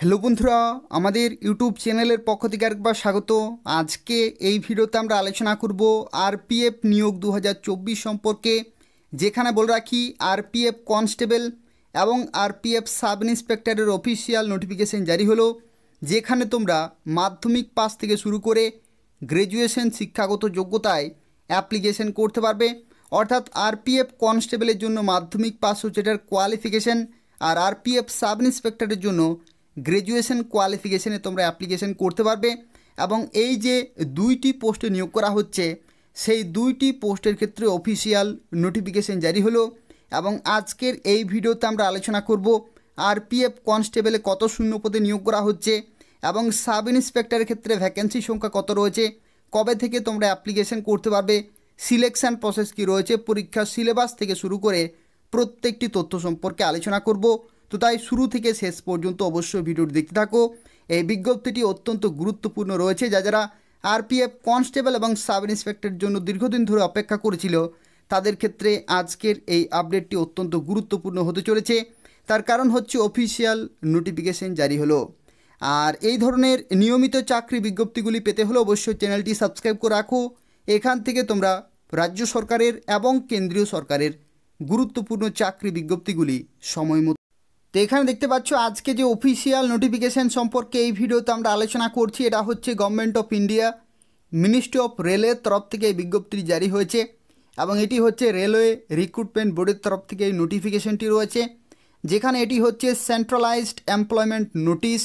Hello বন্ধুরা আমাদের YouTube চ্যানেলের পক্ষ থেকে আরেকবার স্বাগত আজকে এই ভিডিওতে আমরা আলোচনা করব আরপিএফ নিয়োগ দু সম্পর্কে যেখানে বলে রাখি এফ কনস্টেবল এবং আরপিএফ সাব ইন্সপেক্টরের অফিসিয়াল নোটিফিকেশন জারি হলো যেখানে তোমরা মাধ্যমিক পাস থেকে শুরু করে গ্র্যাজুয়েশন শিক্ষাগত যোগ্যতায় অ্যাপ্লিকেশন করতে পারবে অর্থাৎ আর পি এফ কনস্টেবলের জন্য মাধ্যমিক পাস হচ্ছে এটার কোয়ালিফিকেশন আর আর পি এফ সাব ইন্সপেক্টরের জন্য গ্র্যাজুয়েশন কোয়ালিফিকেশানে তোমরা অ্যাপ্লিকেশন করতে পারবে এবং এই যে দুইটি পোস্টে নিয়োগ করা হচ্ছে সেই দুইটি পোস্টের ক্ষেত্রে অফিসিয়াল নোটিফিকেশন জারি হলো এবং আজকের এই ভিডিওতে আমরা আলোচনা করব আরপিএফ কনস্টেবলে কত শূন্য পদে নিয়োগ করা হচ্ছে এবং সাব ইন্সপেক্টরের ক্ষেত্রে ভ্যাকেন্সি সংখ্যা কত রয়েছে কবে থেকে তোমরা অ্যাপ্লিকেশন করতে পারবে সিলেকশান প্রসেস কি রয়েছে পরীক্ষার সিলেবাস থেকে শুরু করে প্রত্যেকটি তথ্য সম্পর্কে আলোচনা করবো তো তাই শুরু থেকে শেষ পর্যন্ত অবশ্যই ভিডিওটি দেখতে থাকো এই বিজ্ঞপ্তিটি অত্যন্ত গুরুত্বপূর্ণ রয়েছে যা যারা আরপিএফ কনস্টেবল এবং সাব ইন্সপেক্টরের জন্য দীর্ঘদিন ধরে অপেক্ষা করেছিল তাদের ক্ষেত্রে আজকের এই আপডেটটি অত্যন্ত গুরুত্বপূর্ণ হতে চলেছে তার কারণ হচ্ছে অফিসিয়াল নোটিফিকেশন জারি হলো আর এই ধরনের নিয়মিত চাকরি বিজ্ঞপ্তিগুলি পেতে হলে অবশ্যই চ্যানেলটি সাবস্ক্রাইব করে রাখো এখান থেকে তোমরা রাজ্য সরকারের এবং কেন্দ্রীয় সরকারের গুরুত্বপূর্ণ চাকরি বিজ্ঞপ্তিগুলি সময় তো এখানে দেখতে পাচ্ছ আজকে যে অফিসিয়াল নোটিফিকেশান সম্পর্কে এই ভিডিওতে আমরা আলোচনা করছি এটা হচ্ছে government of India ministry of রেলের তরফ থেকে এই বিজ্ঞপ্তিটি জারি হয়েছে এবং এটি হচ্ছে রেলওয়ে রিক্রুটমেন্ট বোর্ডের তরফ থেকে এই নোটিফিকেশনটি রয়েছে যেখানে এটি হচ্ছে সেন্ট্রালাইজড এমপ্লয়মেন্ট নোটিশ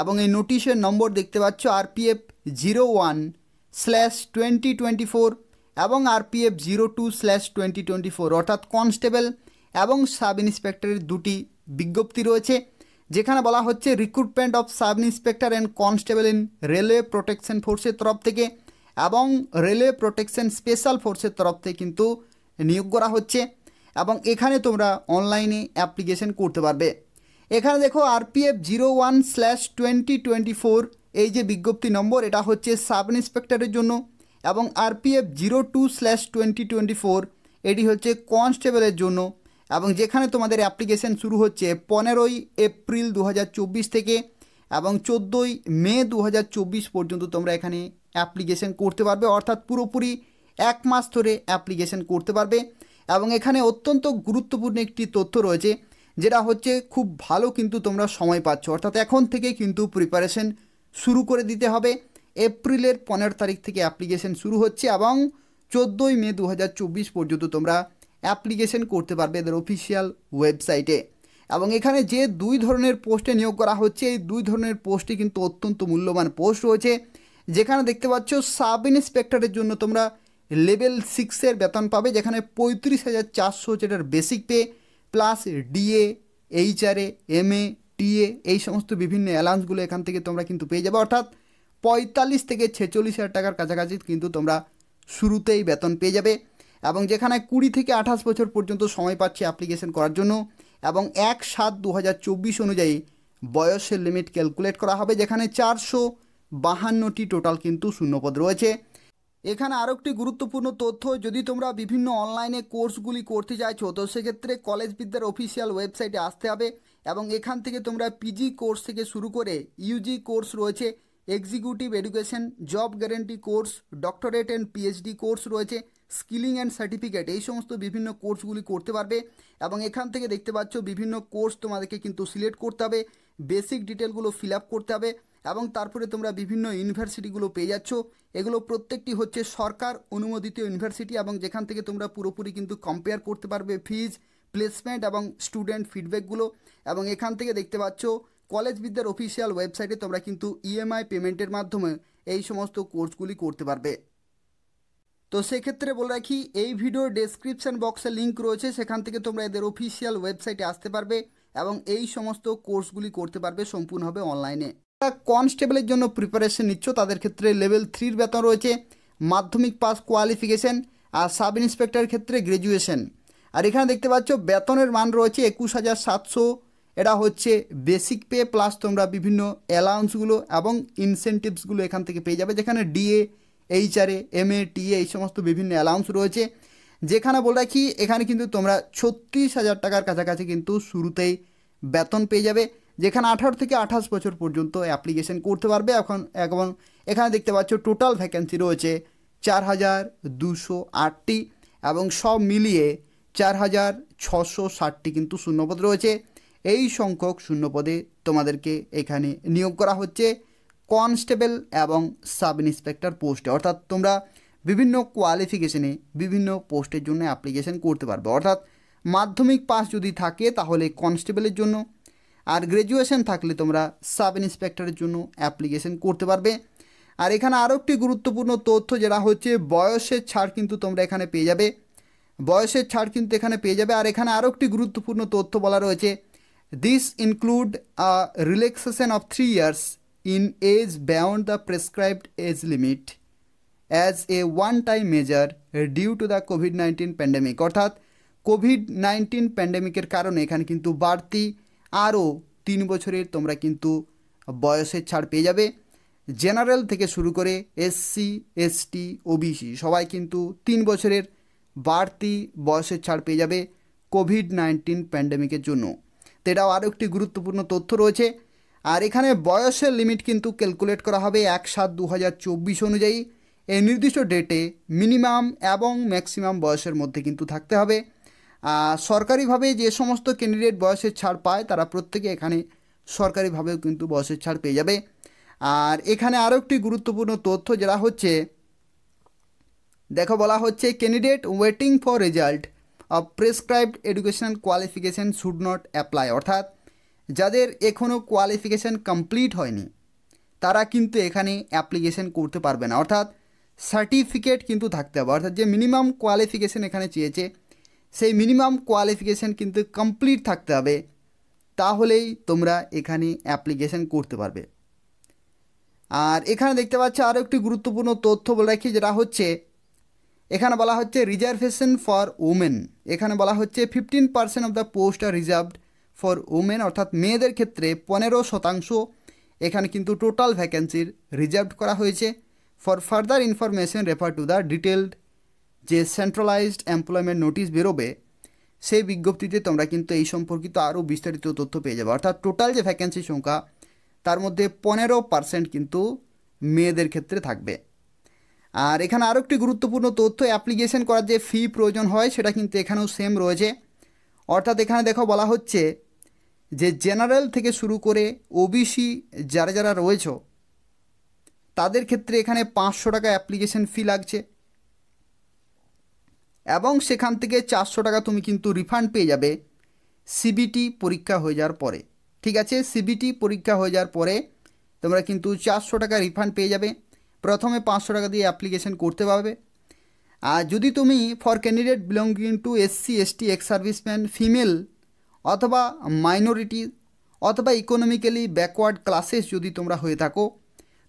এবং এই নোটিশের নম্বর দেখতে পাচ্ছ RPF zero one slash twenty twenty four এবং RPF zero two slash twenty twenty four অর্থাৎ কনস্টেবল এবং সাব ইন্সপেক্টরের দুটি বিজ্ঞপ্তি রয়েছে যেখানে বলা হচ্ছে recruitment of sub inspector and constable in railway protection ফোর্সের তরফ থেকে এবং রেলওয়ে প্রোটেকশন স্পেশাল ফোর্সের তরফ থেকে কিন্তু নিয়োগ করা হচ্ছে এবং এখানে তোমরা অনলাইনে অ্যাপ্লিকেশন করতে পারবে এখানে দেখো RPF zero one slash twenty twenty four এই যে বিজ্ঞপ্তি নম্বর এটা হচ্ছে সাব ইন্সপেক্টরের জন্য এবং RPF zero two slash twenty twenty four এটি হচ্ছে কনস্টেবলের জন্য এবং যেখানে তোমাদের অ্যাপ্লিকেশন শুরু হচ্ছে পনেরোই এপ্রিল দু থেকে এবং চোদ্দোই মে দু পর্যন্ত তোমরা এখানে অ্যাপ্লিকেশন করতে পারবে অর্থাৎ পুরোপুরি এক মাস ধরে অ্যাপ্লিকেশন করতে পারবে এবং এখানে অত্যন্ত গুরুত্বপূর্ণ একটি তথ্য রয়েছে যেটা হচ্ছে খুব ভালো কিন্তু তোমরা সময় পাচ্ছ অর্থাৎ এখন থেকে কিন্তু প্রিপারেশন শুরু করে দিতে হবে এপ্রিলের পনেরো তারিখ থেকে অ্যাপ্লিকেশন শুরু হচ্ছে এবং চোদ্দোই মে দু পর্যন্ত তোমরা অ্যাপ্লিকেশন করতে পারবে এদের অফিসিয়াল ওয়েবসাইটে এবং এখানে যে দুই ধরনের পোস্টে নিয়োগ করা হচ্ছে এই দুই ধরনের পোস্টই কিন্তু অত্যন্ত মূল্যবান পোস্ট রয়েছে যেখানে দেখতে পাচ্ছ সাব ইন্সপেক্টরের জন্য তোমরা লেভেল সিক্সের বেতন পাবে যেখানে পঁয়ত্রিশ হাজার চারশো হচ্ছে basic pay plus DA HRA M A TA এই সমস্ত বিভিন্ন অ্যালাউন্সগুলো এখান থেকে তোমরা কিন্তু পেয়ে যাবে অর্থাৎ পঁয়তাল্লিশ থেকে ছেচল্লিশ হাজার টাকার কাছাকাছি কিন্তু তোমরা শুরুতেই বেতন পেয়ে যাবে এবং যেখানে কুড়ি থেকে আঠাশ বছর পর্যন্ত সময় পাচ্ছে অ্যাপ্লিকেশন করার জন্য এবং এক সাত দু অনুযায়ী বয়সের লিমিট ক্যালকুলেট করা হবে যেখানে চারশো বাহান্নটি টোটাল কিন্তু শূন্যপদ রয়েছে এখানে আরও একটি গুরুত্বপূর্ণ তথ্য যদি তোমরা বিভিন্ন অনলাইনে কোর্সগুলি করতে চাইছো তো সেক্ষেত্রে কলেজ বিদ্যার অফিসিয়াল ওয়েবসাইটে আসতে হবে এবং এখান থেকে তোমরা পিজি কোর্স থেকে শুরু করে ইউজি কোর্স রয়েছে executive education job guarantee course doctorate and PhD course রয়েছে স্কিলিং অ্যান্ড সার্টিফিকেট এই সমস্ত বিভিন্ন কোর্সগুলি করতে পারবে এবং এখান থেকে দেখতে পাচ্ছ বিভিন্ন কোর্স তোমাদেরকে কিন্তু সিলেক্ট করতে হবে বেসিক ডিটেলগুলো ফিল আপ করতে হবে এবং তারপরে তোমরা বিভিন্ন ইউনিভার্সিটিগুলো পেয়ে যাচ্ছ এগুলো প্রত্যেকটি হচ্ছে সরকার অনুমোদিত ইউনিভার্সিটি এবং যেখান থেকে তোমরা পুরোপুরি কিন্তু কম্পেয়ার করতে পারবে ফিজ প্লেসমেন্ট এবং স্টুডেন্ট ফিডব্যাকগুলো এবং এখান থেকে দেখতে পাচ্ছ কলেজ বিদ্যার অফিসিয়াল ওয়েবসাইটে তোমরা কিন্তু ইএমআই পেমেন্টের মাধ্যমে এই সমস্ত কোর্সগুলি করতে পারবে তো সেক্ষেত্রে বলে রাখি এই ভিডিওর ডেসক্রিপশান বক্সে লিঙ্ক রয়েছে সেখান থেকে তোমরা এদের অফিসিয়াল ওয়েবসাইটে আসতে পারবে এবং এই সমস্ত কোর্সগুলি করতে পারবে সম্পূর্ণভাবে অনলাইনে কনস্টেবলের জন্য প্রিপারেশন নিচ্ছ তাদের ক্ষেত্রে লেভেল থ্রির বেতন রয়েছে মাধ্যমিক পাস কোয়ালিফিকেশন আর সাব ইন্সপেক্টর ক্ষেত্রে গ্র্যাজুয়েশন আর এখানে দেখতে পাচ্ছ বেতনের মান রয়েছে একুশ হাজার সাতশো এটা হচ্ছে বেসিক পে প্লাস তোমরা বিভিন্ন অ্যালাউন্সগুলো এবং ইনসেন্টিভসগুলো এখান থেকে পেয়ে যাবে যেখানে DA HRA M A TA এই সমস্ত বিভিন্ন অ্যালাউন্স রয়েছে যেখানে বলে রাখি এখানে কিন্তু তোমরা ছত্রিশ হাজার টাকার কাছাকাছি কিন্তু শুরুতেই বেতন পেয়ে যাবে যেখানে আঠারো থেকে আঠাশ বছর পর্যন্ত অ্যাপ্লিকেশন করতে পারবে এখন এবং এখানে দেখতে পাচ্ছ টোটাল ভ্যাকেন্সি রয়েছে চার হাজার দুশো আটটি এবং সব মিলিয়ে চার হাজার ছশো ষাটটি কিন্তু শূন্যপদ রয়েছে এই সংখ্যক শূন্যপদে তোমাদেরকে এখানে নিয়োগ করা হচ্ছে কনস্টেবল এবং সাব ইন্সপেক্টর পোস্টে অর্থাৎ তোমরা বিভিন্ন কোয়ালিফিকেশনে বিভিন্ন পোস্টের জন্য অ্যাপ্লিকেশন করতে পারবে অর্থাৎ মাধ্যমিক পাস যদি থাকে তাহলে কনস্টেবলের জন্য আর গ্রাজুয়েশন থাকলে তোমরা সাব ইন্সপেক্টরের জন্য অ্যাপ্লিকেশন করতে পারবে আর এখানে আরও একটি গুরুত্বপূর্ণ তথ্য যেটা হচ্ছে বয়সের ছাড় কিন্তু তোমরা এখানে পেয়ে যাবে বয়সের ছাড় কিন্তু এখানে পেয়ে যাবে আর এখানে আরও একটি গুরুত্বপূর্ণ তথ্য বলা রয়েছে this include a relaxation of three years in age beyond the prescribed age limit as a one-time measure due to the COVID-19 pandemic. অর্থাৎ কোভিড নাইন্টিন প্যান্ডেমিকের কারণে এখানে কিন্তু বাড়তি আরও তিন বছরের তোমরা কিন্তু বয়সের ছাড় পেয়ে যাবে জেনারেল থেকে শুরু করে এসসি এসটি ওবিসি সবাই কিন্তু তিন বছরের বাড়তি বয়সের ছাড় পেয়ে যাবে কোভিড নাইন্টিন প্যান্ডেমিকের জন্য তো এটাও আরও একটি গুরুত্বপূর্ণ তথ্য রয়েছে আর এখানে বয়সের লিমিট কিন্তু ক্যালকুলেট করা হবে এক সাত দু অনুযায়ী এই নির্দিষ্ট ডেটে মিনিমাম এবং ম্যাক্সিমাম বয়সের মধ্যে কিন্তু থাকতে হবে সরকারিভাবে যে সমস্ত ক্যান্ডিডেট বয়সের ছাড় পায় তারা প্রত্যেকে এখানে সরকারিভাবেও কিন্তু বয়সের ছাড় পেয়ে যাবে আর এখানে আরও একটি গুরুত্বপূর্ণ তথ্য যেটা হচ্ছে দেখো বলা হচ্ছে candidate waiting for result of prescribed education qualification should not apply অর্থাৎ যাদের এখনও কোয়ালিফিকেশান কমপ্লিট হয়নি তারা কিন্তু এখানে অ্যাপ্লিকেশান করতে পারবে না অর্থাৎ সার্টিফিকেট কিন্তু থাকতে হবে অর্থাৎ যে মিনিমাম কোয়ালিফিকেশান এখানে চেয়েছে সেই মিনিমাম কোয়ালিফিকেশান কিন্তু কমপ্লিট থাকতে হবে তাহলেই তোমরা এখানে অ্যাপ্লিকেশান করতে পারবে আর এখানে দেখতে পাচ্ছ আরও একটি গুরুত্বপূর্ণ তথ্য বলে রাখি যেটা হচ্ছে এখানে বলা হচ্ছে রিজার্ভেশন ফর ওমেন এখানে বলা হচ্ছে fifteen percent of the post are reserved for women অর্থাৎ মেয়েদের ক্ষেত্রে পনেরো শতাংশ এখানে কিন্তু টোটাল ভ্যাকেন্সির রিজার্ভ করা হয়েছে for further information refer to the detailed যে সেন্ট্রালাইজড এমপ্লয়মেন্ট নোটিশ বেরোবে সেই বিজ্ঞপ্তিতে তোমরা কিন্তু এই সম্পর্কিত আরও বিস্তারিত তথ্য পেয়ে যাবে অর্থাৎ টোটাল যে ভ্যাকেন্সি সংখ্যা তার মধ্যে পনেরো পার্সেন্ট কিন্তু মেয়েদের ক্ষেত্রে থাকবে আর এখানে আরও একটি গুরুত্বপূর্ণ তথ্য অ্যাপ্লিকেশন করার যে ফি প্রয়োজন হয় সেটা কিন্তু এখানেও সেম রয়েছে অর্থাৎ এখানে দেখো বলা হচ্ছে যে জেনারেল থেকে শুরু করে ওবিসি যারা যারা রয়েছ তাদের ক্ষেত্রে এখানে পাঁচশো টাকা অ্যাপ্লিকেশন ফি লাগছে এবং সেখান থেকে চারশো টাকা তুমি কিন্তু রিফান্ড পেয়ে যাবে সিবিটি পরীক্ষা হয়ে যাওয়ার পরে ঠিক আছে সিবিটি পরীক্ষা হয়ে যাওয়ার পরে তোমরা কিন্তু চারশো টাকা রিফান্ড পেয়ে যাবে প্রথমে পাঁচশো টাকা দিয়ে অ্যাপ্লিকেশন করতে পারবে আর যদি তুমি for candidate belonging to SC ST ex serviceman female অথবা মাইনরিটি অথবা ইকোনমিক্যালি ব্যাকওয়ার্ড ক্লাসেস যদি তোমরা হয়ে থাকো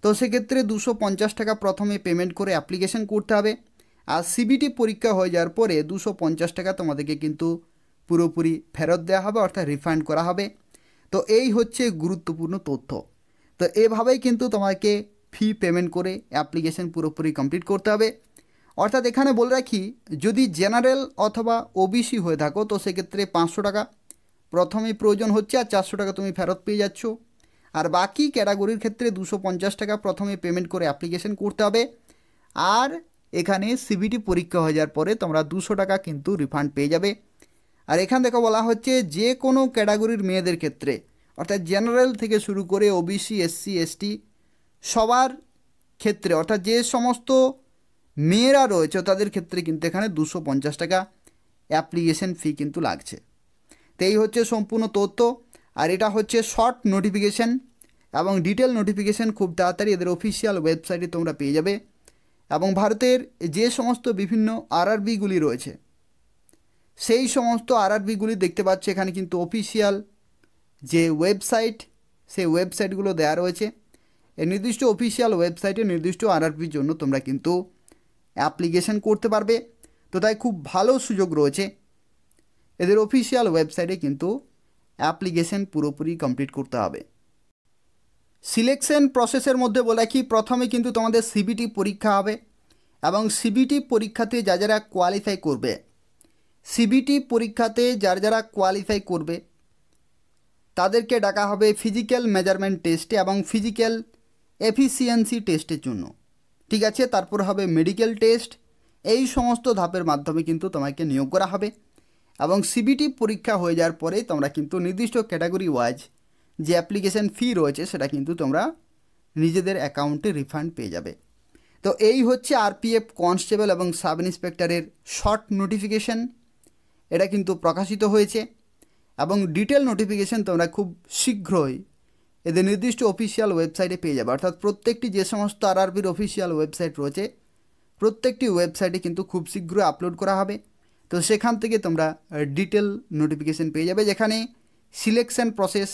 তো সেক্ষেত্রে দুশো পঞ্চাশ টাকা প্রথমে পেমেন্ট করে অ্যাপ্লিকেশান করতে হবে আর সিবিটি পরীক্ষা হয়ে যাওয়ার পরে দুশো পঞ্চাশ টাকা তোমাদেরকে কিন্তু পুরোপুরি ফেরত দেওয়া হবে অর্থাৎ রিফান্ড করা হবে তো এই হচ্ছে গুরুত্বপূর্ণ তথ্য তো এভাবেই কিন্তু তোমাকে ফি পেমেন্ট করে অ্যাপ্লিকেশান পুরোপুরি কমপ্লিট করতে হবে অর্থাৎ এখানে বলে রাখি যদি জেনারেল অথবা ওবিসি হয়ে থাকো তো সেক্ষেত্রে পাঁচশো টাকা প্রথমে প্রয়োজন হচ্ছে আর চারশো টাকা তুমি ফেরত পেয়ে যাচ্ছ আর বাকি ক্যাটাগরির ক্ষেত্রে দুশো পঞ্চাশ টাকা প্রথমে পেমেন্ট করে অ্যাপ্লিকেশন করতে হবে আর এখানে সিবিটি পরীক্ষা হয়ে যাওয়ার পরে তোমরা দুশো টাকা কিন্তু রিফান্ড পেয়ে যাবে আর এখান থেকে বলা হচ্ছে যে কোনো ক্যাটাগরির মেয়েদের ক্ষেত্রে অর্থাৎ জেনারেল থেকে শুরু করে ওবিসি এসসি এসটি সবার ক্ষেত্রে অর্থাৎ যে সমস্ত মেয়েরা রয়েছে তাদের ক্ষেত্রে কিন্তু এখানে দুশো পঞ্চাশ টাকা অ্যাপ্লিকেশন ফি কিন্তু লাগছে তেই হচ্ছে সম্পূর্ণ তথ্য আর এটা হচ্ছে শর্ট নোটিফিকেশান এবং ডিটেল নোটিফিকেশান খুব তাড়াতাড়ি এদের অফিসিয়াল ওয়েবসাইটে তোমরা পেয়ে যাবে এবং ভারতের যে সমস্ত বিভিন্ন আরআরবিগুলি রয়েছে সেই সমস্ত আরআরবিগুলি দেখতে পাচ্ছ এখানে কিন্তু অফিসিয়াল যে ওয়েবসাইট সেই ওয়েবসাইটগুলো দেয়া রয়েছে এই নির্দিষ্ট অফিসিয়াল ওয়েবসাইটে নির্দিষ্ট আরআরবির জন্য তোমরা কিন্তু অ্যাপ্লিকেশান করতে পারবে তো তাই খুব ভালো সুযোগ রয়েছে এদের অফিসিয়াল ওয়েবসাইটে কিন্তু অ্যাপ্লিকেশন পুরোপুরি কমপ্লিট করতে হবে সিলেকশন প্রসেসের মধ্যে বলে কি প্রথমে কিন্তু তোমাদের সিবিটি পরীক্ষা হবে এবং সিবিটি পরীক্ষাতে যা যারা কোয়ালিফাই করবে সিবিটি পরীক্ষাতে যার যারা কোয়ালিফাই করবে তাদেরকে ডাকা হবে ফিজিক্যাল মেজারমেন্ট টেস্টে এবং ফিজিক্যাল এফিসিয়েন্সি টেস্টের জন্য ঠিক আছে তারপর হবে মেডিকেল টেস্ট এই সমস্ত ধাপের মাধ্যমে কিন্তু তোমাকে নিয়োগ করা হবে এবং সিবিটি পরীক্ষা হয়ে যাওয়ার পরে তোমরা কিন্তু নির্দিষ্ট ক্যাটাগরি ওয়াইজ যে অ্যাপ্লিকেশান ফি রয়েছে সেটা কিন্তু তোমরা নিজেদের অ্যাকাউন্টে রিফান্ড পেয়ে যাবে তো এই হচ্ছে আরপিএফ কনস্টেবল এবং সাব ইন্সপেক্টরের শর্ট নোটিফিকেশন এটা কিন্তু প্রকাশিত হয়েছে এবং ডিটেল নোটিফিকেশন তোমরা খুব শীঘ্রই এদের নির্দিষ্ট অফিসিয়াল ওয়েবসাইটে পেয়ে যাবে অর্থাৎ প্রত্যেকটি যে সমস্ত আরআরপির অফিসিয়াল ওয়েবসাইট রয়েছে প্রত্যেকটি ওয়েবসাইটে কিন্তু খুব শীঘ্রই আপলোড করা হবে তো সেখান থেকে তোমরা ডিটেল নোটিফিকেশন পেয়ে যাবে যেখানে সিলেকশন প্রসেস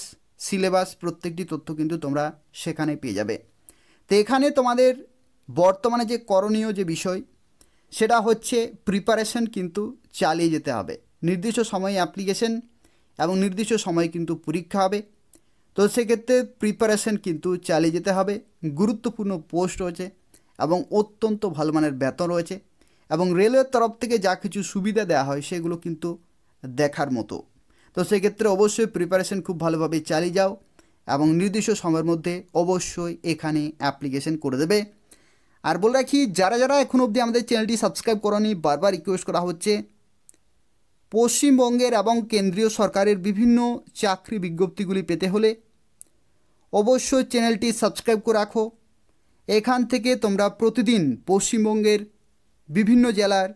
সিলেবাস প্রত্যেকটি তথ্য কিন্তু তোমরা সেখানে পেয়ে যাবে তো এখানে তোমাদের বর্তমানে যে করণীয় যে বিষয় সেটা হচ্ছে প্রিপারেশন কিন্তু চালিয়ে যেতে হবে নির্দিষ্ট সময়ে অ্যাপ্লিকেশন এবং নির্দিষ্ট সময়ে কিন্তু পরীক্ষা হবে তো সেক্ষেত্রে প্রিপারেশন কিন্তু চালিয়ে যেতে হবে গুরুত্বপূর্ণ পোস্ট রয়েছে এবং অত্যন্ত ভালো মানের বেতন রয়েছে এবং রেলওয়ের তরফ থেকে যা কিছু সুবিধা দেওয়া হয় সেগুলো কিন্তু দেখার মতো তো সেক্ষেত্রে অবশ্যই প্রিপারেশন খুব ভালোভাবে চালিয়ে যাও এবং নির্দিষ্ট সময়ের মধ্যে অবশ্যই এখানে অ্যাপ্লিকেশন করে দেবে আর বলে রাখি যারা যারা এখন অবধি আমাদের চ্যানেলটি সাবস্ক্রাইব করানি বারবার রিকোয়েস্ট করা হচ্ছে পশ্চিমবঙ্গের এবং কেন্দ্রীয় সরকারের বিভিন্ন চাকরি বিজ্ঞপ্তিগুলি পেতে হলে অবশ্যই চ্যানেলটি সাবস্ক্রাইব করে রাখো এখান থেকে তোমরা প্রতিদিন পশ্চিমবঙ্গের বিভিন্ন জেলার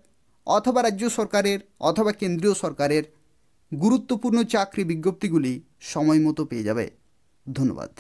অথবা রাজ্য সরকারের অথবা কেন্দ্রীয় সরকারের গুরুত্বপূর্ণ চাকরি বিজ্ঞপ্তিগুলি সময় মতো পেয়ে যাবে ধন্যবাদ